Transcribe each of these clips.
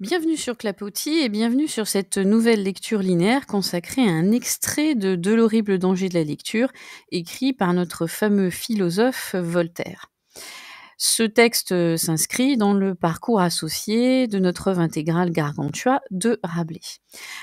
Bienvenue sur Clapotis et bienvenue sur cette nouvelle lecture linéaire consacrée à un extrait de De l'horrible danger de la lecture, écrit par notre fameux philosophe Voltaire. Ce texte euh, s'inscrit dans le parcours associé de notre œuvre intégrale Gargantua de Rabelais.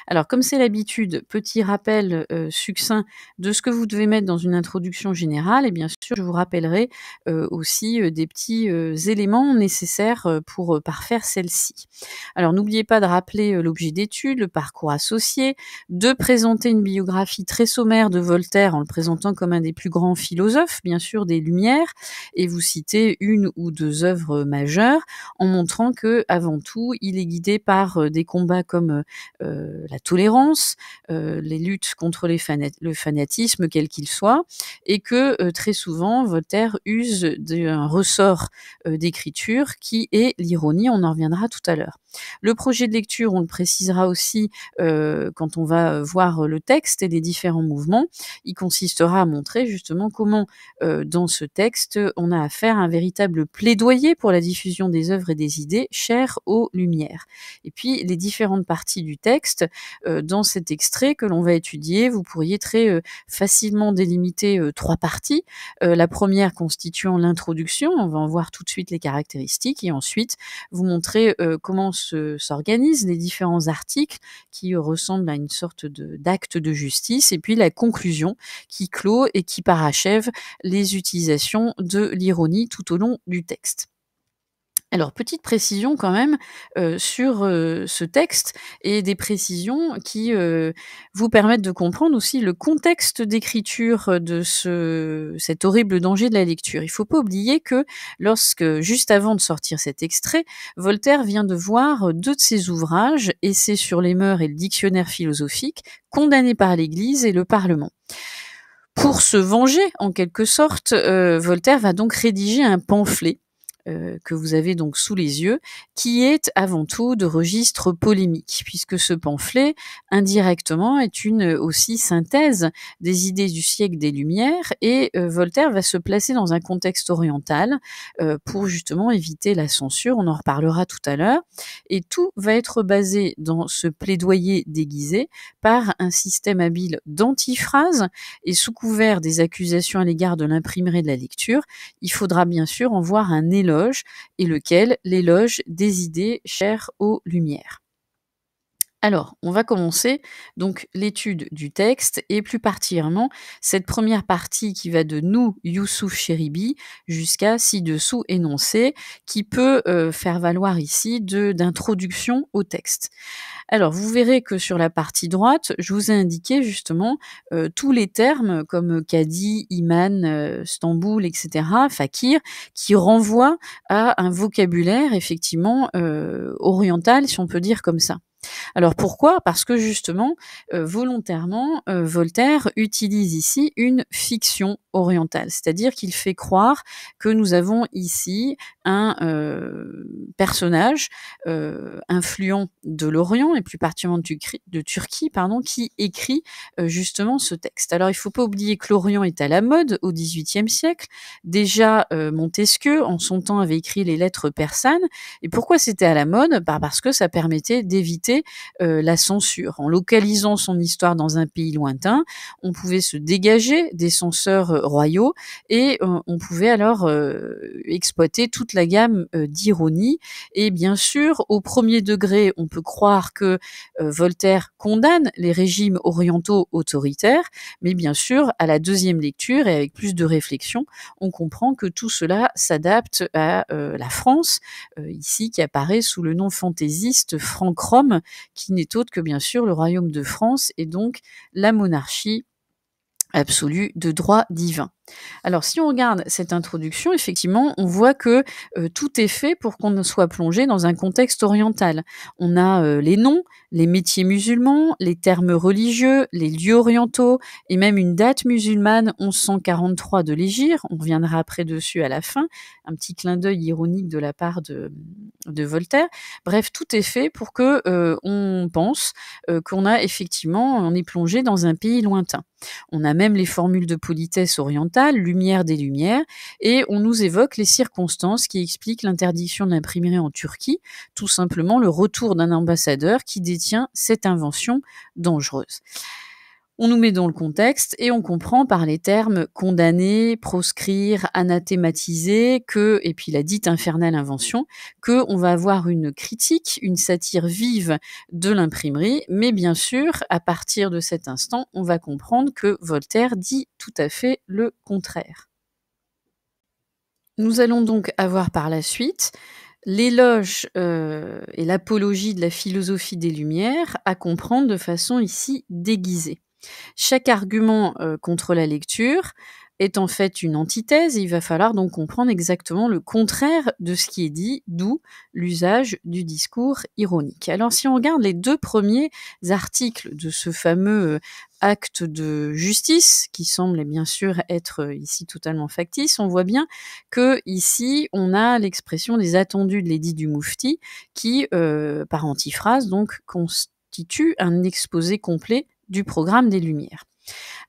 Alors, comme c'est l'habitude, petit rappel euh, succinct de ce que vous devez mettre dans une introduction générale, et bien sûr, je vous rappellerai euh, aussi des petits éléments nécessaires pour parfaire celle-ci. Alors, n'oubliez pas de rappeler l'objet d'étude, le parcours associé, de présenter une biographie très sommaire de Voltaire en le présentant comme un des plus grands philosophes, bien sûr, des Lumières, et vous citer une ou deux œuvres majeures, en montrant que avant tout, il est guidé par euh, des combats comme euh, euh, la tolérance, les luttes contre les le fanatisme quel qu'il soit, et que très souvent Voltaire use d'un ressort d'écriture qui est l'ironie. On en reviendra tout à l'heure. Le projet de lecture, on le précisera aussi quand on va voir le texte et les différents mouvements. Il consistera à montrer justement comment dans ce texte on a affaire à un véritable le plaidoyer pour la diffusion des œuvres et des idées chères aux Lumières. Et puis les différentes parties du texte, euh, dans cet extrait que l'on va étudier, vous pourriez très euh, facilement délimiter euh, trois parties. la première constituant l'introduction, on va en voir tout de suite les caractéristiques, et ensuite vous montrer comment s'organisent les différents articles qui ressemblent à une sorte d'acte de, justice, et puis la conclusion qui clôt et qui parachève les utilisations de l'ironie tout au long du texte. Alors, petite précision quand même euh, sur euh, ce texte et des précisions qui euh, vous permettent de comprendre aussi le contexte d'écriture de ce, cet horrible danger de la lecture. Il ne faut pas oublier que lorsque, juste avant de sortir cet extrait, Voltaire vient de voir deux de ses ouvrages, Essai sur les mœurs et le dictionnaire philosophique, condamnés par l'Église et le Parlement. Pour se venger, en quelque sorte, euh, Voltaire va donc rédiger un pamphlet euh, que vous avez donc sous les yeux, qui est avant tout de registre polémique, puisque ce pamphlet, indirectement, est une aussi synthèse des idées du siècle des Lumières, et euh, Voltaire va se placer dans un contexte oriental euh, pour justement éviter la censure, on en reparlera tout à l'heure, et tout va être basé dans ce plaidoyer déguisé par un système habile d'antiphrase, et sous couvert des accusations à l'égard de l'imprimerie de la lecture, il faudra bien sûr en voir un éloge et lequel l'éloge des idées chères aux Lumières. Alors, on va commencer donc l'étude du texte et plus particulièrement cette première partie qui va de nous, Youssouf Chéribi, jusqu'à ci-dessous énoncé, qui peut euh, faire valoir ici d'introduction au texte. Alors, vous verrez que sur la partie droite, je vous ai indiqué justement euh, tous les termes comme Kadi, Iman, euh, Stamboul, etc., Fakir, qui renvoient à un vocabulaire effectivement oriental, si on peut dire comme ça. Alors pourquoi Parce que justement, euh, volontairement, euh, Voltaire utilise ici une fiction c'est-à-dire qu'il fait croire que nous avons ici un euh, personnage euh, influent de l'Orient et plus particulièrement de, de Turquie, pardon, qui écrit euh, justement ce texte. Alors il ne faut pas oublier que l'Orient est à la mode au XVIIIe siècle. Déjà Montesquieu, en son temps, avait écrit les lettres persanes. Et pourquoi c'était à la mode bah, Parce que ça permettait d'éviter la censure. En localisant son histoire dans un pays lointain, on pouvait se dégager des censeurs royaux, et euh, on pouvait alors euh, exploiter toute la gamme euh, d'ironie. Et bien sûr, au premier degré, on peut croire que Voltaire condamne les régimes orientaux autoritaires, mais bien sûr, à la deuxième lecture et avec plus de réflexion, on comprend que tout cela s'adapte à la France, ici qui apparaît sous le nom fantaisiste franc Rome, qui n'est autre que bien sûr le royaume de France et donc la monarchie absolu de droit divin. Alors si on regarde cette introduction, effectivement, on voit que euh, tout est fait pour qu'on soit plongé dans un contexte oriental. On a euh, les noms, les métiers musulmans, les termes religieux, les lieux orientaux et même une date musulmane 1143 de l'Égypte, On reviendra après dessus à la fin. Un petit clin d'œil ironique de la part de, de, Voltaire. Bref, tout est fait pour que euh, on pense qu'on a effectivement, on est plongé dans un pays lointain. On a même les formules de politesse orientale, lumière des lumières, et on nous évoque les circonstances qui expliquent l'interdiction l'imprimerie en Turquie, tout simplement le retour d'un ambassadeur qui détient cette invention dangereuse. On nous met dans le contexte et on comprend par les termes condamner, proscrire, anathématiser que, et puis la dite infernale invention, que on va avoir une critique, une satire vive de l'imprimerie, mais bien sûr, à partir de cet instant, on va comprendre que Voltaire dit tout à fait le contraire. Nous allons donc avoir par la suite l'éloge euh, et l'apologie de la philosophie des Lumières à comprendre de façon ici déguisée. Chaque argument euh, contre la lecture est en fait une antithèse. Et il va falloir donc comprendre exactement le contraire de ce qui est dit, d'où l'usage du discours ironique. Alors si on regarde les deux premiers articles de ce fameux euh, acte de justice, qui semble bien sûr être euh, ici totalement factice, on voit bien que ici on a l'expression des attendus de l'édit du Moufti, qui par antiphrase donc constitue un exposé complet du programme des Lumières.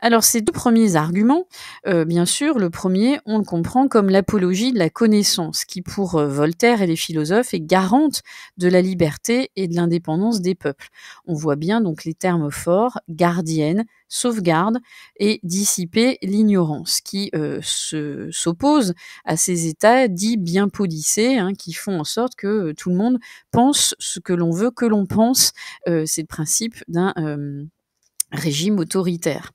Alors ces deux premiers arguments, euh, bien sûr, le premier, on le comprend comme l'apologie de la connaissance, qui pour euh, Voltaire et les philosophes est garante de la liberté et de l'indépendance des peuples. On voit bien donc les termes forts, gardienne, sauvegarde et dissiper l'ignorance, qui euh, s'oppose à ces états dits bien polissés, hein, qui font en sorte que euh, tout le monde pense ce que l'on veut que l'on pense. C'est le principe d'un régime autoritaire.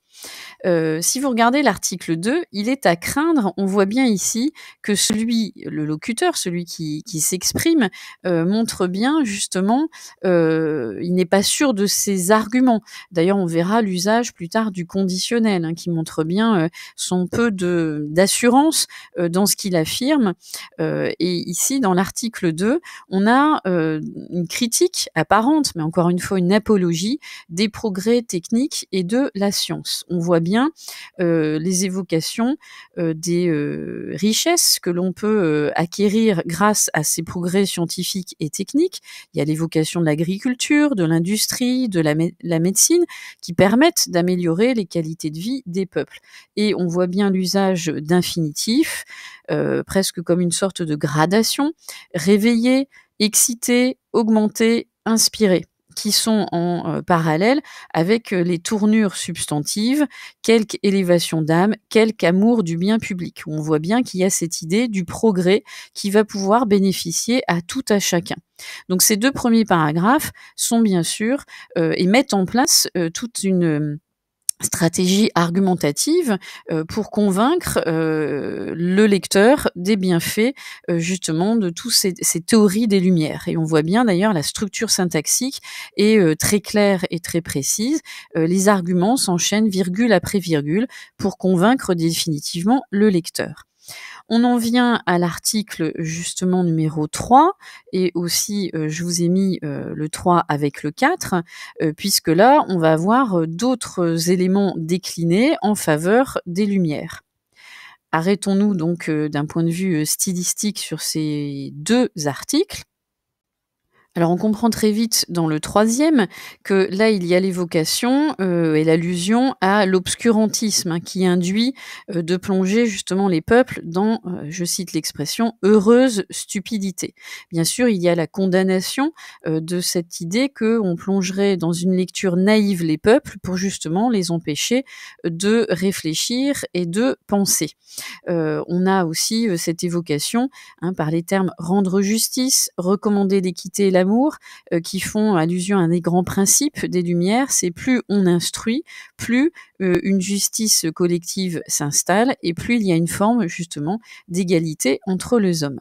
Euh, si vous regardez l'article 2, il est à craindre, on voit bien ici, que celui, le locuteur, celui qui, s'exprime, euh, montre bien justement, euh, il n'est pas sûr de ses arguments. D'ailleurs, on verra l'usage plus tard du conditionnel, hein, qui montre bien son peu de d'assurance dans ce qu'il affirme. et ici, dans l'article 2, on a une critique apparente, mais encore une fois une apologie, des progrès techniques et de la science on voit bien les évocations des richesses que l'on peut acquérir grâce à ces progrès scientifiques et techniques. Il y a l'évocation de l'agriculture, de l'industrie, de la, médecine, qui permettent d'améliorer les qualités de vie des peuples. Et on voit bien l'usage d'infinitifs, presque comme une sorte de gradation, réveiller, exciter, augmenter, inspirer qui sont en euh, parallèle avec euh, les tournures substantives, quelque élévation d'âme, quelque amour du bien public. On voit bien qu'il y a cette idée du progrès qui va pouvoir bénéficier à tout à chacun. Donc ces deux premiers paragraphes sont bien sûr euh, et mettent en place toute une stratégie argumentative euh, pour convaincre euh, le lecteur des bienfaits euh, justement de toutes ces, théories des lumières. Et on voit bien d'ailleurs la structure syntaxique est très claire et très précise. les arguments s'enchaînent virgule après virgule pour convaincre définitivement le lecteur. On en vient à l'article justement numéro 3 et aussi euh, je vous ai mis euh, le 3 avec le 4 euh, puisque là on va avoir d'autres éléments déclinés en faveur des lumières. Arrêtons-nous donc d'un point de vue stylistique sur ces deux articles alors on comprend très vite dans le troisième que là il y a l'évocation euh, et l'allusion à l'obscurantisme hein, qui induit euh, de plonger justement les peuples dans, euh, je cite l'expression, heureuse stupidité. Bien sûr, il y a la condamnation de cette idée que on plongerait dans une lecture naïve les peuples pour justement les empêcher de réfléchir et de penser. on a aussi cette évocation hein, par les termes rendre justice, recommander l'équité la euh, qui font allusion à un des grands principes des Lumières, c'est plus on instruit, plus euh, une justice collective s'installe et plus il y a une forme justement d'égalité entre les hommes.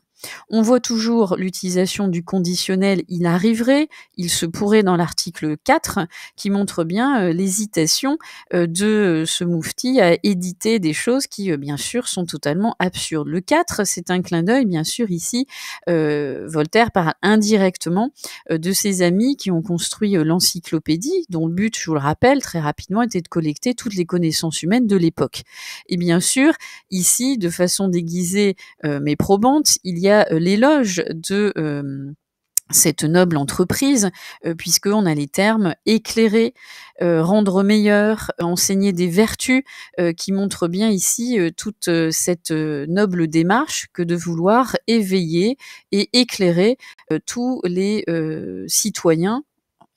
On voit toujours l'utilisation du conditionnel il arriverait, il se pourrait dans l'article 4 qui montre bien euh, l'hésitation euh, de euh, ce moufti à éditer des choses qui bien sûr sont totalement absurdes. Le 4, c'est un clin d'œil bien sûr ici Voltaire parle indirectement de ses amis qui ont construit l'encyclopédie dont le but, je vous le rappelle très rapidement, était de collecter toutes les connaissances humaines de l'époque. Et bien sûr, ici de façon déguisée mais probante, il y a euh, l'éloge de euh, cette noble entreprise, euh, puisque puisqu'on a les termes éclairer, rendre meilleur, enseigner des vertus, qui montrent bien ici toute cette noble démarche que de vouloir éveiller et éclairer tous les citoyens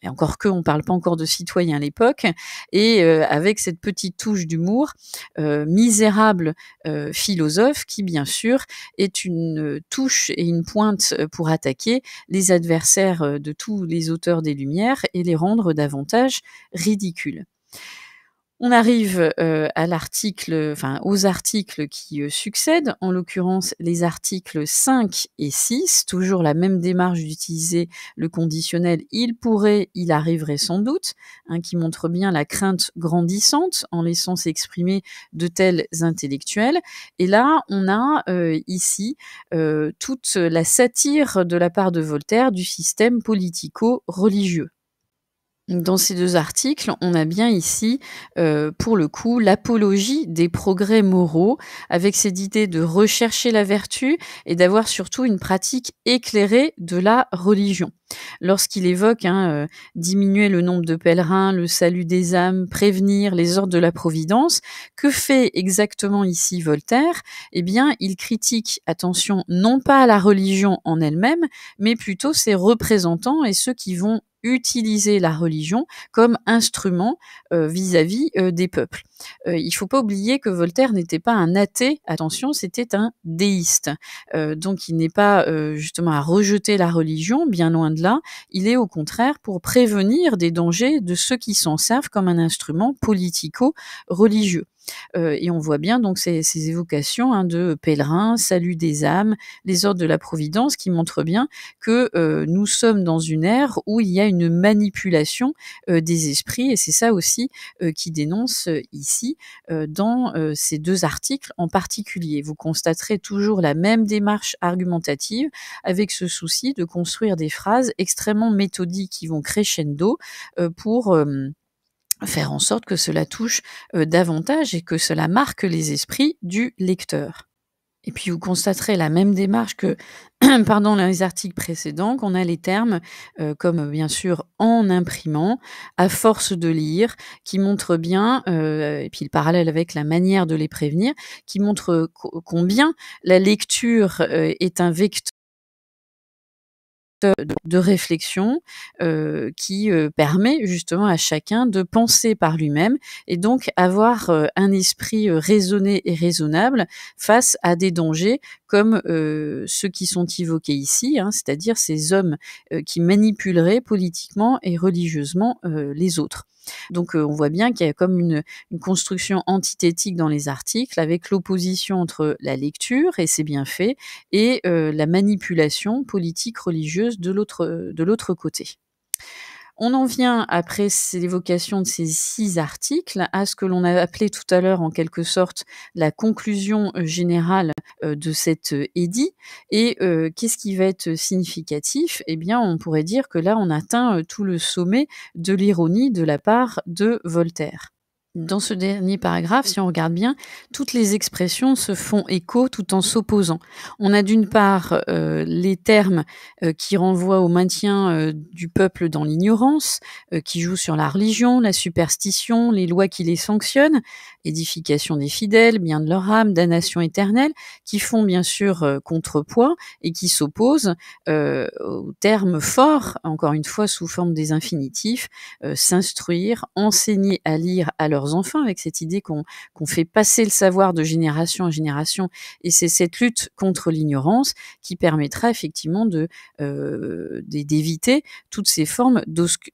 et encore que, on parle pas encore de citoyen à l'époque, et euh, avec cette petite touche d'humour, euh, misérable euh, philosophe qui, bien sûr, est une touche et une pointe pour attaquer les adversaires de tous les auteurs des Lumières et les rendre davantage ridicules. On arrive euh, à l'article, enfin aux articles qui euh, succèdent, en l'occurrence les articles 5 et 6, toujours la même démarche d'utiliser le conditionnel il pourrait, il arriverait sans doute, hein, qui montre bien la crainte grandissante en laissant s'exprimer de tels intellectuels. Et là, on a euh, ici toute la satire de la part de Voltaire du système politico-religieux. Dans ces deux articles, on a bien ici, euh, pour le coup, l'apologie des progrès moraux, avec cette idée de rechercher la vertu et d'avoir surtout une pratique éclairée de la religion. Lorsqu'il évoque hein, euh, diminuer le nombre de pèlerins, le salut des âmes, prévenir les ordres de la Providence, que fait exactement ici Voltaire Eh bien, il critique, attention, non pas la religion en elle-même, mais plutôt ses représentants et ceux qui vont utiliser la religion comme instrument euh, vis-à-vis euh, des peuples. Euh, il ne faut pas oublier que Voltaire n'était pas un athée, attention, c'était un déiste. donc il n'est pas justement à rejeter la religion, bien loin de là, il est au contraire pour prévenir des dangers de ceux qui s'en servent comme un instrument politico-religieux. Euh, et on voit bien donc ces, évocations hein, de pèlerins, salut des âmes, les ordres de la providence qui montrent bien que euh, nous sommes dans une ère où il y a une manipulation euh, des esprits et c'est ça aussi qui dénonce ici dans ces deux articles en particulier. Vous constaterez toujours la même démarche argumentative avec ce souci de construire des phrases extrêmement méthodiques qui vont crescendo pour faire en sorte que cela touche euh, davantage et que cela marque les esprits du lecteur. Et puis vous constaterez la même démarche que pardon, les articles précédents, qu'on a les termes euh, comme euh, bien sûr en imprimant, à force de lire, qui montrent bien, et puis le parallèle avec la manière de les prévenir, qui montre combien la lecture est un vecteur de, réflexion euh, qui euh, permet justement à chacun de penser par lui-même et donc avoir euh, un esprit raisonné et raisonnable face à des dangers comme ceux qui sont évoqués ici, hein, c'est-à-dire ces hommes qui manipuleraient politiquement et religieusement les autres. Donc euh, on voit bien qu'il y a comme une, construction antithétique dans les articles avec l'opposition entre la lecture et ses bienfaits et euh, la manipulation politique religieuse de l'autre côté. On en vient, après l'évocation de ces six articles, à ce que l'on a appelé tout à l'heure en quelque sorte la conclusion euh, générale euh, de cet euh, édit. Et qu'est-ce qui va être significatif Eh bien, on pourrait dire que là, on atteint tout le sommet de l'ironie de la part de Voltaire dans ce dernier paragraphe, si on regarde bien, toutes les expressions se font écho tout en s'opposant. On a d'une part euh, les termes euh, qui renvoient au maintien euh, du peuple dans l'ignorance, qui jouent sur la religion, la superstition, les lois qui les sanctionnent, édification des fidèles, bien de leur âme, damnation éternelle, qui font bien sûr contrepoids et qui s'opposent aux termes forts, encore une fois sous forme des infinitifs, s'instruire, enseigner à lire à leur enfants, avec cette idée qu'on fait passer le savoir de génération en génération. Et c'est cette lutte contre l'ignorance qui permettra effectivement euh, d'éviter toutes ces formes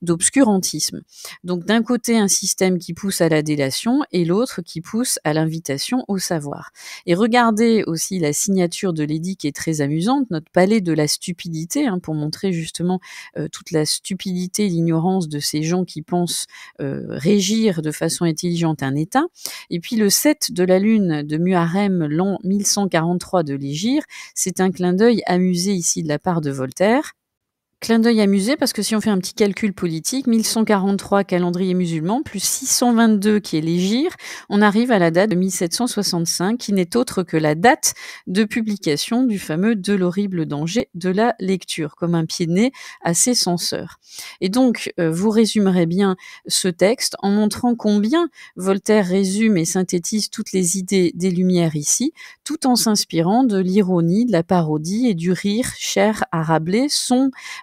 d'obscurantisme. Donc d'un côté un système qui pousse à la délation et l'autre qui pousse à l'invitation au savoir. Et regardez aussi la signature de l'édit qui est très amusante, notre palais de la stupidité, hein, pour montrer justement euh, toute la stupidité et l'ignorance de ces gens qui pensent euh, régir de façon intelligente un État. Et puis le 7 de la lune de Muharrem, l'an 1143 de l'Égir, c'est un clin d'œil amusé ici de la part de Voltaire. Clin d'œil amusé parce que si on fait un petit calcul politique, 1143 calendrier musulman plus 622 qui est l'égir, on arrive à la date de 1765 qui n'est autre que la date de publication du fameux De l'horrible danger de la lecture, comme un pied de nez à ses censeurs. Et donc, euh, vous résumerez bien ce texte en montrant combien Voltaire résume et synthétise toutes les idées des Lumières ici, tout en s'inspirant de l'ironie, de la parodie et du rire cher à Rabelais, son